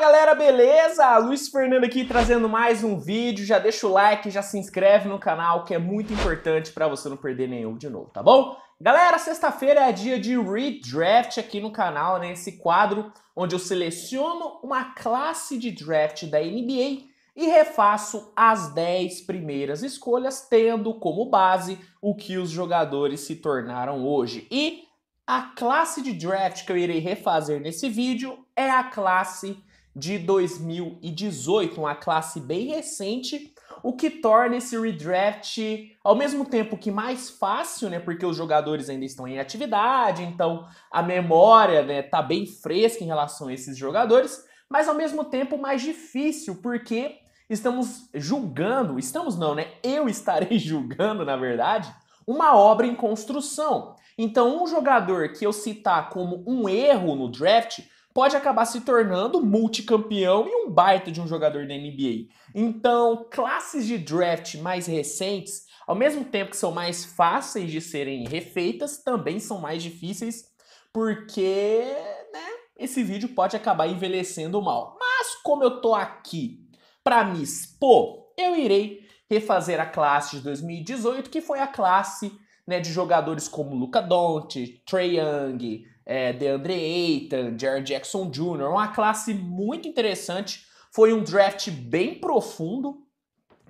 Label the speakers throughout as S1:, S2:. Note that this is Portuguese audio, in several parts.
S1: galera, beleza? Luiz Fernando aqui trazendo mais um vídeo. Já deixa o like, já se inscreve no canal, que é muito importante para você não perder nenhum de novo, tá bom? Galera, sexta-feira é dia de redraft aqui no canal, né? Esse quadro onde eu seleciono uma classe de draft da NBA e refaço as 10 primeiras escolhas, tendo como base o que os jogadores se tornaram hoje. E a classe de draft que eu irei refazer nesse vídeo é a classe de 2018, uma classe bem recente, o que torna esse redraft ao mesmo tempo que mais fácil, né? Porque os jogadores ainda estão em atividade, então a memória, né, tá bem fresca em relação a esses jogadores, mas ao mesmo tempo mais difícil, porque estamos julgando, estamos não, né? Eu estarei julgando, na verdade, uma obra em construção. Então, um jogador que eu citar como um erro no draft pode acabar se tornando multicampeão e um baita de um jogador da NBA. Então, classes de draft mais recentes, ao mesmo tempo que são mais fáceis de serem refeitas, também são mais difíceis, porque né, esse vídeo pode acabar envelhecendo mal. Mas como eu tô aqui para me expor, eu irei refazer a classe de 2018, que foi a classe né, de jogadores como Luca Doncic, Trey Young, é, DeAndre Ayton, Jared Jackson Jr., uma classe muito interessante. Foi um draft bem profundo,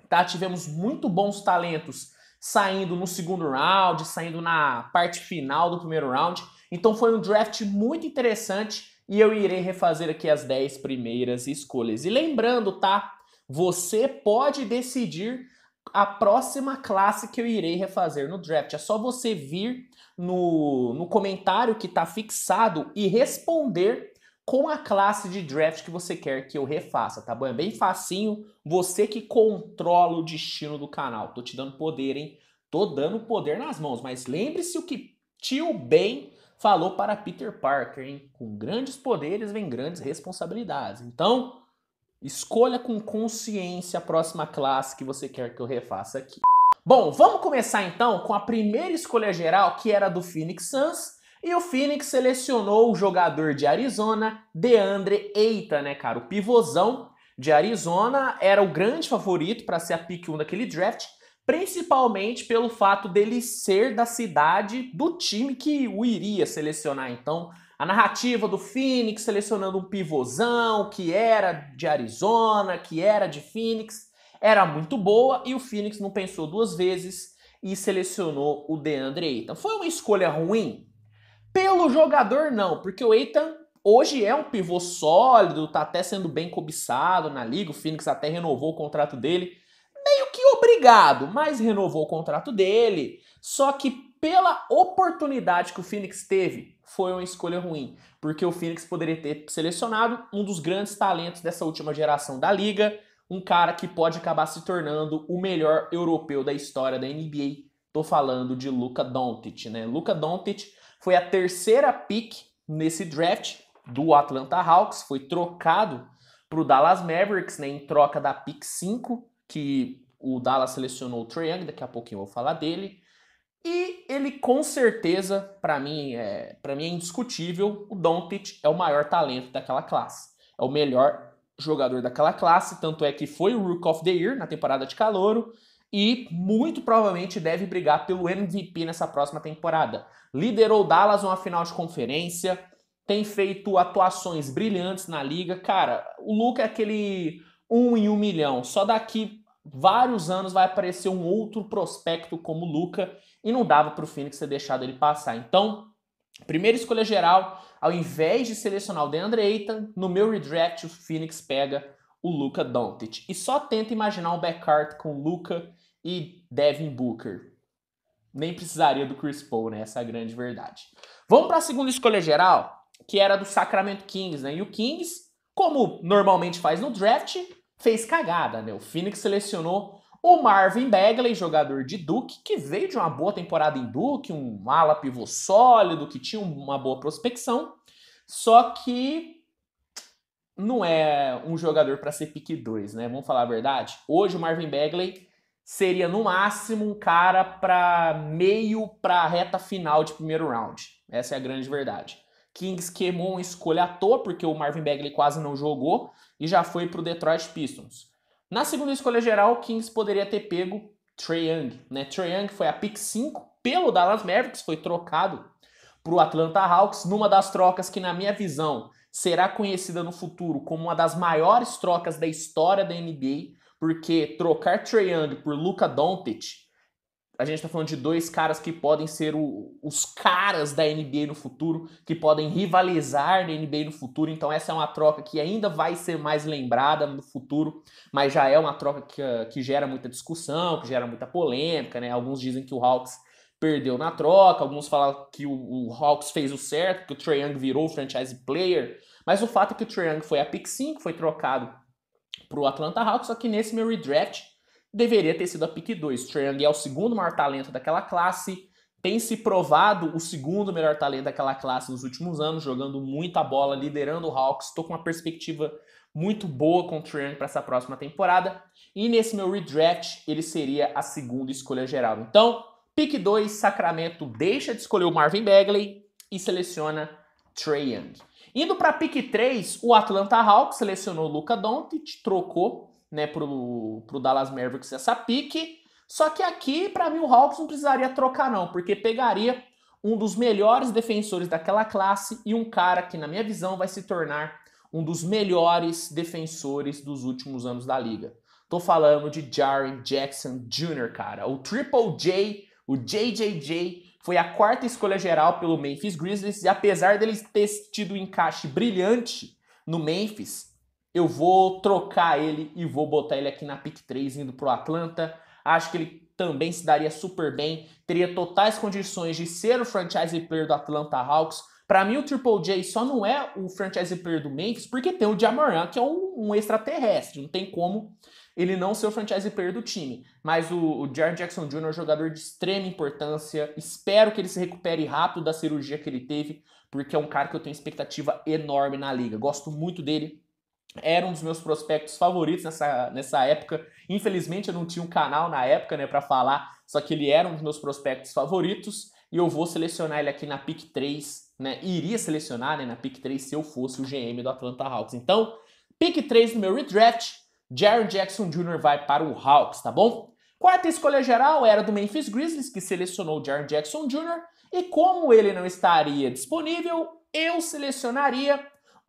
S1: tá? Tivemos muito bons talentos saindo no segundo round, saindo na parte final do primeiro round. Então foi um draft muito interessante e eu irei refazer aqui as 10 primeiras escolhas. E lembrando, tá? Você pode decidir a próxima classe que eu irei refazer no draft. É só você vir no, no comentário que está fixado e responder com a classe de draft que você quer que eu refaça, tá bom? É bem facinho, você que controla o destino do canal. Tô te dando poder, hein? Tô dando poder nas mãos, mas lembre-se o que tio Ben falou para Peter Parker, hein? Com grandes poderes vem grandes responsabilidades. Então, escolha com consciência a próxima classe que você quer que eu refaça aqui. Bom, vamos começar então com a primeira escolha geral, que era do Phoenix Suns, e o Phoenix selecionou o jogador de Arizona, DeAndre Eita, né, cara? O pivôzão de Arizona era o grande favorito para ser a pick 1 daquele draft, principalmente pelo fato dele ser da cidade do time que o iria selecionar. Então, a narrativa do Phoenix selecionando um pivôzão que era de Arizona, que era de Phoenix, era muito boa e o Phoenix não pensou duas vezes e selecionou o DeAndre Ayton. Foi uma escolha ruim? Pelo jogador, não, porque o Ayton hoje é um pivô sólido, tá até sendo bem cobiçado na liga, o Phoenix até renovou o contrato dele, meio que obrigado, mas renovou o contrato dele. Só que pela oportunidade que o Phoenix teve, foi uma escolha ruim, porque o Phoenix poderia ter selecionado um dos grandes talentos dessa última geração da liga, um cara que pode acabar se tornando o melhor europeu da história da NBA. Tô falando de Luka Doncic, né? Luka Doncic foi a terceira pick nesse draft do Atlanta Hawks, foi trocado para o Dallas Mavericks, né, em troca da pick 5, que o Dallas selecionou o Trae Young, daqui a pouquinho eu vou falar dele. E ele com certeza, para mim, é, para mim é indiscutível, o Doncic é o maior talento daquela classe. É o melhor jogador daquela classe, tanto é que foi o Rook of the Year na temporada de calouro e muito provavelmente deve brigar pelo MVP nessa próxima temporada. Liderou Dallas uma final de conferência, tem feito atuações brilhantes na liga. Cara, o Luca é aquele um em um milhão. Só daqui vários anos vai aparecer um outro prospecto como o Luca e não dava para o Phoenix ter deixado ele passar. Então, Primeira escolha geral, ao invés de selecionar o DeAndre Ayton, no meu redraft o Phoenix pega o Luca Doncic. E só tenta imaginar um backcourt com Luca e Devin Booker. Nem precisaria do Chris Paul, né? Essa é a grande verdade. Vamos para a segunda escolha geral, que era do Sacramento Kings, né? E o Kings, como normalmente faz no draft, fez cagada, né? O Phoenix selecionou o Marvin Bagley, jogador de Duke, que veio de uma boa temporada em Duke, um ala pivô sólido, que tinha uma boa prospecção, só que não é um jogador para ser pick 2, né? Vamos falar a verdade. Hoje o Marvin Bagley seria no máximo um cara para meio para reta final de primeiro round. Essa é a grande verdade. Kings queimou uma escolha à toa porque o Marvin Bagley quase não jogou e já foi para o Detroit Pistons. Na segunda escolha geral, o Kings poderia ter pego Trae Young. Né? Trae Young foi a pick 5 pelo Dallas Mavericks, foi trocado para o Atlanta Hawks, numa das trocas que, na minha visão, será conhecida no futuro como uma das maiores trocas da história da NBA, porque trocar Trae Young por Luca Doncic a gente está falando de dois caras que podem ser o, os caras da NBA no futuro, que podem rivalizar na NBA no futuro. Então, essa é uma troca que ainda vai ser mais lembrada no futuro, mas já é uma troca que, que gera muita discussão, que gera muita polêmica. Né? Alguns dizem que o Hawks perdeu na troca, alguns falam que o, o Hawks fez o certo, que o Trae Young virou franchise player. Mas o fato é que o Trae Young foi a pick 5, foi trocado para o Atlanta Hawks, só que nesse meu redraft deveria ter sido a pick 2. Trae Young é o segundo maior talento daquela classe, tem se provado o segundo melhor talento daquela classe nos últimos anos, jogando muita bola, liderando o Hawks. Estou com uma perspectiva muito boa com o Trae Young para essa próxima temporada. E nesse meu redraft, ele seria a segunda escolha geral. Então, pick 2, Sacramento deixa de escolher o Marvin Bagley e seleciona Trae Young. Indo para pick 3, o Atlanta Hawks selecionou o Luca Doncic, trocou né, pro, pro Dallas Mavericks essa pique. Só que aqui, para mim, o Hawks não precisaria trocar, não, porque pegaria um dos melhores defensores daquela classe e um cara que, na minha visão, vai se tornar um dos melhores defensores dos últimos anos da liga. Tô falando de Jaren Jackson Jr., cara. O Triple J, o JJJ, foi a quarta escolha geral pelo Memphis Grizzlies e apesar dele ter tido um encaixe brilhante no Memphis, eu vou trocar ele e vou botar ele aqui na pick 3 indo para o Atlanta. Acho que ele também se daria super bem, teria totais condições de ser o franchise player do Atlanta Hawks. Para mim, o Triple J só não é o franchise player do Memphis porque tem o Jamoran, que é um, um extraterrestre. Não tem como ele não ser o franchise player do time. Mas o, o Jared Jackson Jr. é um jogador de extrema importância. Espero que ele se recupere rápido da cirurgia que ele teve, porque é um cara que eu tenho expectativa enorme na liga. Gosto muito dele era um dos meus prospectos favoritos nessa, nessa época. Infelizmente eu não tinha um canal na época, né, para falar, só que ele era um dos meus prospectos favoritos e eu vou selecionar ele aqui na pick 3, né? Iria selecionar, né, na pick 3 se eu fosse o GM do Atlanta Hawks. Então, pick 3 no meu redraft, Jaron Jackson Jr. vai para o Hawks, tá bom? Quarta escolha geral era do Memphis Grizzlies, que selecionou o Jaron Jackson Jr. E como ele não estaria disponível, eu selecionaria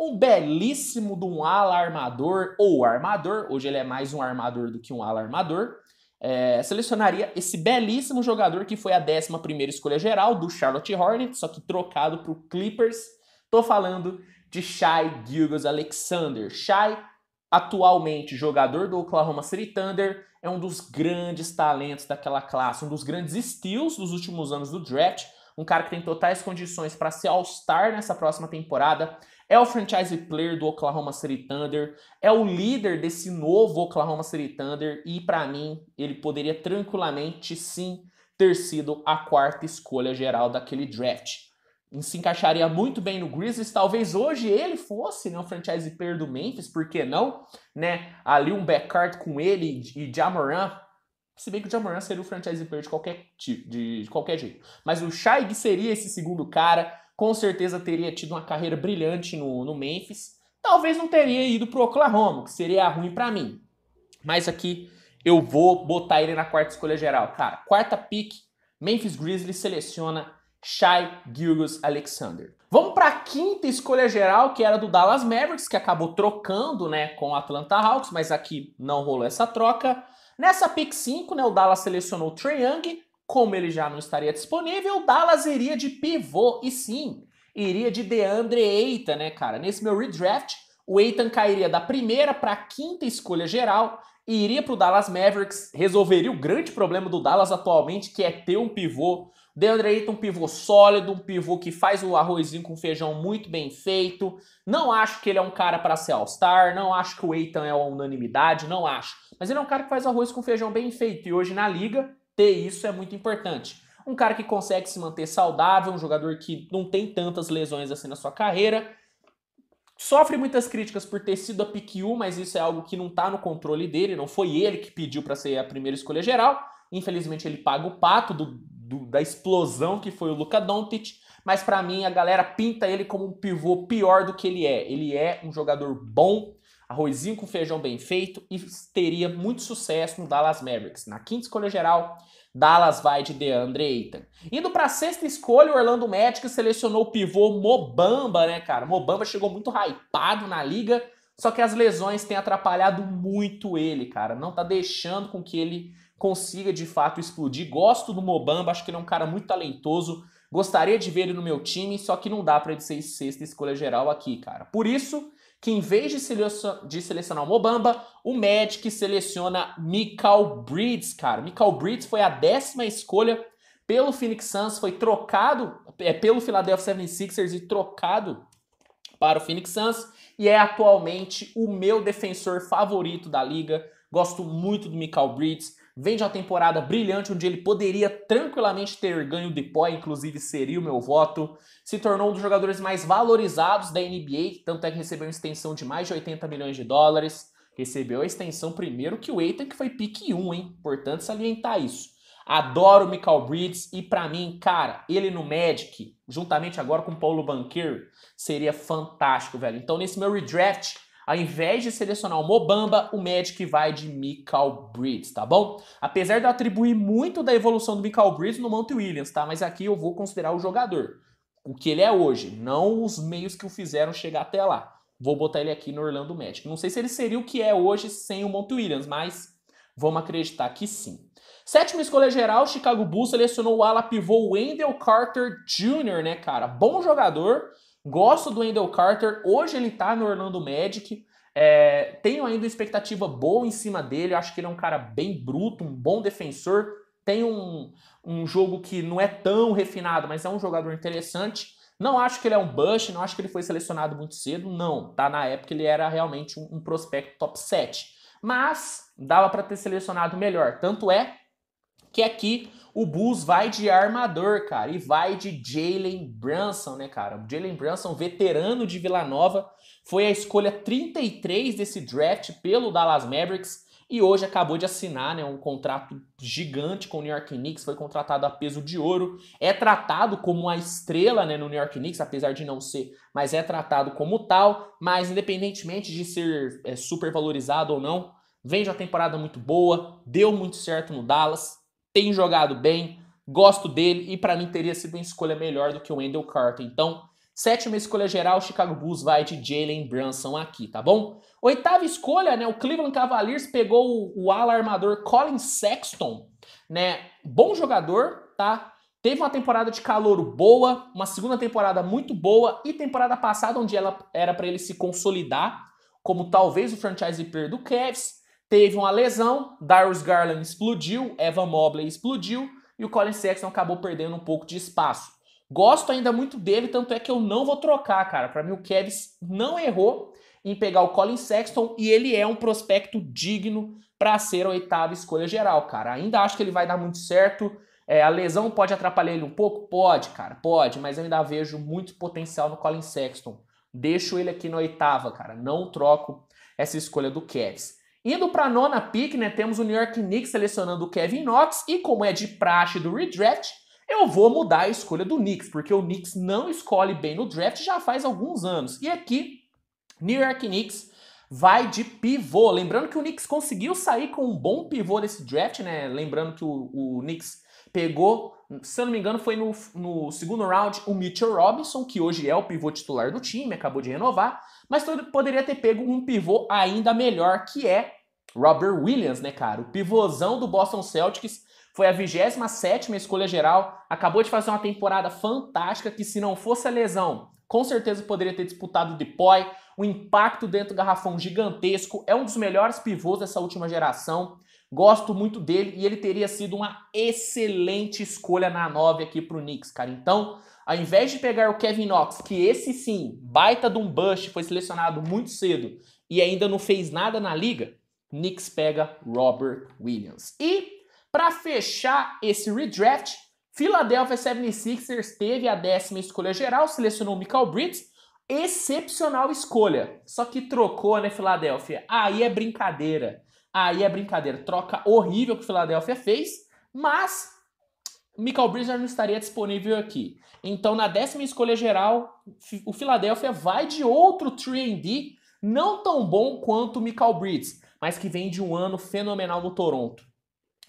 S1: um belíssimo de um alarmador ou armador, hoje ele é mais um armador do que um alarmador, é, selecionaria esse belíssimo jogador que foi a 11 escolha geral do Charlotte Hornets, só que trocado para o Clippers. Tô falando de Shai Gilgos Alexander. Shai, atualmente jogador do Oklahoma City Thunder, é um dos grandes talentos daquela classe, um dos grandes steals dos últimos anos do draft um cara que tem totais condições para ser All-Star nessa próxima temporada, é o franchise player do Oklahoma City Thunder, é o líder desse novo Oklahoma City Thunder e para mim ele poderia tranquilamente sim ter sido a quarta escolha geral daquele draft. E se encaixaria muito bem no Grizzlies, talvez hoje ele fosse né, o franchise player do Memphis, por que não? Né? Ali um backcourt com ele e Jamoran se bem que o Jamoran seria o franchise player de qualquer, tipo, de, de, qualquer jeito. Mas o Shaig seria esse segundo cara com certeza teria tido uma carreira brilhante no, no Memphis. Talvez não teria ido para o Oklahoma, que seria ruim para mim. Mas aqui eu vou botar ele na quarta escolha geral. Cara, quarta pick, Memphis Grizzlies seleciona Shai Gilgus Alexander. Vamos para a quinta escolha geral, que era do Dallas Mavericks, que acabou trocando né, com o Atlanta Hawks, mas aqui não rolou essa troca. Nessa pick 5, né, o Dallas selecionou Trey Trae Young, como ele já não estaria disponível, Dallas iria de pivô, e sim, iria de DeAndre Ayton, né, cara? Nesse meu redraft, o Ayton cairia da primeira para a quinta escolha geral e iria para o Dallas Mavericks, resolveria o grande problema do Dallas atualmente, que é ter um pivô. DeAndre Ayton, um pivô sólido, um pivô que faz o arrozinho com feijão muito bem feito. Não acho que ele é um cara para ser All-Star, não acho que o Ayton é uma unanimidade, não acho. Mas ele é um cara que faz arroz com feijão bem feito e hoje na liga ter isso é muito importante. Um cara que consegue se manter saudável, um jogador que não tem tantas lesões assim na sua carreira. Sofre muitas críticas por ter sido a PQ, mas isso é algo que não está no controle dele, não foi ele que pediu para ser a primeira escolha geral. Infelizmente ele paga o pato do, do, da explosão que foi o Luka Doncic, mas para mim a galera pinta ele como um pivô pior do que ele é. Ele é um jogador bom, arrozinho com feijão bem feito e teria muito sucesso no Dallas Mavericks. Na quinta escolha geral, Dallas vai de DeAndre Ayton. Indo para a sexta escolha, o Orlando Magic selecionou o pivô Mobamba, né, cara? Mobamba chegou muito hypado na liga, só que as lesões têm atrapalhado muito ele, cara. Não tá deixando com que ele consiga de fato explodir. Gosto do Mobamba, acho que ele é um cara muito talentoso. Gostaria de ver ele no meu time, só que não dá para ele ser sexta escolha geral aqui, cara. Por isso, que em vez de, selecion de selecionar o Mobamba, o Magic seleciona Michael Bridges, cara. Michael Bridges foi a décima escolha pelo Phoenix Suns, foi trocado é, pelo Philadelphia 76ers e trocado para o Phoenix Suns e é atualmente o meu defensor favorito da liga. Gosto muito do Michael Bridges vem de uma temporada brilhante onde ele poderia tranquilamente ter ganho o Depoy, inclusive seria o meu voto. Se tornou um dos jogadores mais valorizados da NBA, tanto é que recebeu uma extensão de mais de 80 milhões de dólares. Recebeu a extensão primeiro que o Eitan, que foi pique 1, hein? Importante salientar isso. Adoro o Michael Bridges e para mim, cara, ele no Magic, juntamente agora com o Paulo Banqueiro, seria fantástico, velho. Então nesse meu redraft ao invés de selecionar o Mobamba, o Magic vai de Michael Bridges, tá bom? Apesar de eu atribuir muito da evolução do Michael Bridges no Monte Williams, tá? Mas aqui eu vou considerar o jogador, o que ele é hoje, não os meios que o fizeram chegar até lá. Vou botar ele aqui no Orlando Magic. Não sei se ele seria o que é hoje sem o Monte Williams, mas vamos acreditar que sim. Sétima escolha geral, Chicago Bulls selecionou o ala pivô Wendell Carter Jr., né, cara? Bom jogador, Gosto do Endel Carter. Hoje ele tá no Orlando Magic. É, tenho ainda uma expectativa boa em cima dele. Eu acho que ele é um cara bem bruto, um bom defensor. Tem um, um jogo que não é tão refinado, mas é um jogador interessante. Não acho que ele é um Bush, não acho que ele foi selecionado muito cedo, não. Tá na época ele era realmente um, um prospecto top 7. Mas dava para ter selecionado melhor. Tanto é que aqui o Bulls vai de armador, cara, e vai de Jalen Brunson, né, cara? Jalen Brunson, veterano de Vila Nova, foi a escolha 33 desse draft pelo Dallas Mavericks e hoje acabou de assinar né, um contrato gigante com o New York Knicks, foi contratado a peso de ouro, é tratado como uma estrela né, no New York Knicks, apesar de não ser, mas é tratado como tal, mas independentemente de ser é, super valorizado ou não, vem de uma temporada muito boa, deu muito certo no Dallas, tem jogado bem, gosto dele e para mim teria sido uma escolha melhor do que o Wendell Carter. Então, sétima escolha geral, o Chicago Bulls vai de Jalen Brunson aqui, tá bom? Oitava escolha, né? O Cleveland Cavaliers pegou o, alarmador ala armador Colin Sexton, né? Bom jogador, tá? Teve uma temporada de calor boa, uma segunda temporada muito boa e temporada passada onde ela era para ele se consolidar como talvez o franchise player do Cavs teve uma lesão, Darius Garland explodiu, Evan Mobley explodiu e o Colin Sexton acabou perdendo um pouco de espaço. Gosto ainda muito dele, tanto é que eu não vou trocar, cara. Para mim o Cavs não errou em pegar o Colin Sexton e ele é um prospecto digno para ser a oitava escolha geral, cara. Ainda acho que ele vai dar muito certo. É, a lesão pode atrapalhar ele um pouco? Pode, cara, pode, mas eu ainda vejo muito potencial no Colin Sexton. Deixo ele aqui na oitava, cara. Não troco essa escolha do Cavs. Indo para a nona pick, né, temos o New York Knicks selecionando o Kevin Knox e como é de praxe do redraft, eu vou mudar a escolha do Knicks, porque o Knicks não escolhe bem no draft já faz alguns anos. E aqui, New York Knicks vai de pivô. Lembrando que o Knicks conseguiu sair com um bom pivô nesse draft, né? Lembrando que o, o Knicks pegou, se eu não me engano, foi no, no segundo round o Mitchell Robinson, que hoje é o pivô titular do time, acabou de renovar mas poderia ter pego um pivô ainda melhor, que é Robert Williams, né, cara? O pivôzão do Boston Celtics foi a 27ª escolha geral, acabou de fazer uma temporada fantástica que se não fosse a lesão, com certeza poderia ter disputado o Depoy, o um impacto dentro do garrafão gigantesco, é um dos melhores pivôs dessa última geração. Gosto muito dele e ele teria sido uma excelente escolha na 9 aqui para o Knicks, cara. Então, ao invés de pegar o Kevin Knox, que esse sim, baita de um bust, foi selecionado muito cedo e ainda não fez nada na liga, Knicks pega Robert Williams. E para fechar esse redraft, Philadelphia 76ers teve a décima escolha geral, selecionou Michael Bridges, excepcional escolha. Só que trocou, né, Filadélfia? Aí é brincadeira. Aí é brincadeira. Troca horrível que o Philadelphia fez, mas Michael Bridges não estaria disponível aqui. Então, na décima escolha geral, o Philadelphia vai de outro 3D, não tão bom quanto o Michael Bridges, mas que vem de um ano fenomenal no Toronto.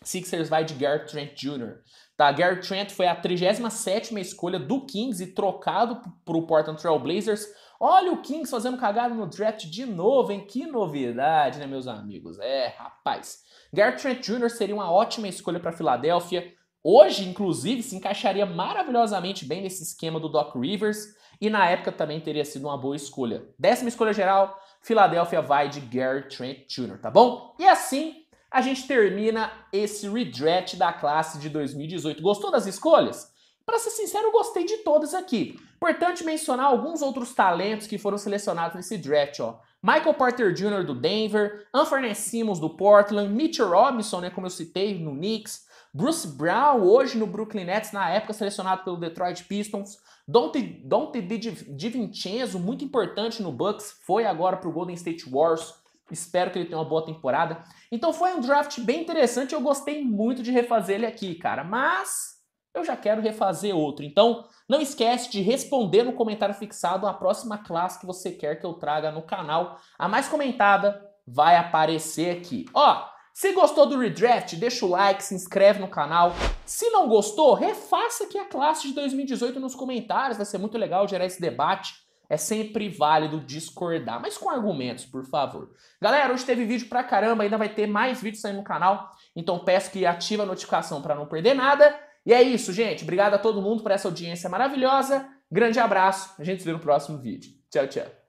S1: Sixers vai de Garrett Trent Jr. Tá, Garrett Trent foi a 37ª escolha do Kings e trocado para o Portland Trail Blazers. Olha o Kings fazendo cagada no draft de novo, hein? Que novidade, né, meus amigos? É, rapaz. Garrett Trent Jr. seria uma ótima escolha para Filadélfia. Hoje, inclusive, se encaixaria maravilhosamente bem nesse esquema do Doc Rivers e na época também teria sido uma boa escolha. Décima escolha geral, Filadélfia vai de Gary Trent Jr., tá bom? E assim a gente termina esse redraft da classe de 2018. Gostou das escolhas? Para ser sincero, eu gostei de todas aqui. Importante mencionar alguns outros talentos que foram selecionados nesse draft, ó. Michael Porter Jr. do Denver, Anthony Simmons do Portland, Mitchell Robinson, né, como eu citei, no Knicks, Bruce Brown, hoje no Brooklyn Nets, na época selecionado pelo Detroit Pistons. Dante, Dante DiVincenzo, muito importante no Bucks, foi agora para o Golden State Warriors. Espero que ele tenha uma boa temporada. Então foi um draft bem interessante, eu gostei muito de refazer ele aqui, cara. Mas eu já quero refazer outro. Então não esquece de responder no comentário fixado a próxima classe que você quer que eu traga no canal. A mais comentada vai aparecer aqui. Ó, se gostou do redraft, deixa o like, se inscreve no canal. Se não gostou, refaça aqui a classe de 2018 nos comentários, vai ser muito legal gerar esse debate. É sempre válido discordar, mas com argumentos, por favor. Galera, hoje teve vídeo pra caramba, ainda vai ter mais vídeos saindo no canal, então peço que ative a notificação para não perder nada. E é isso, gente. Obrigado a todo mundo por essa audiência maravilhosa. Grande abraço. A gente se vê no próximo vídeo. Tchau, tchau.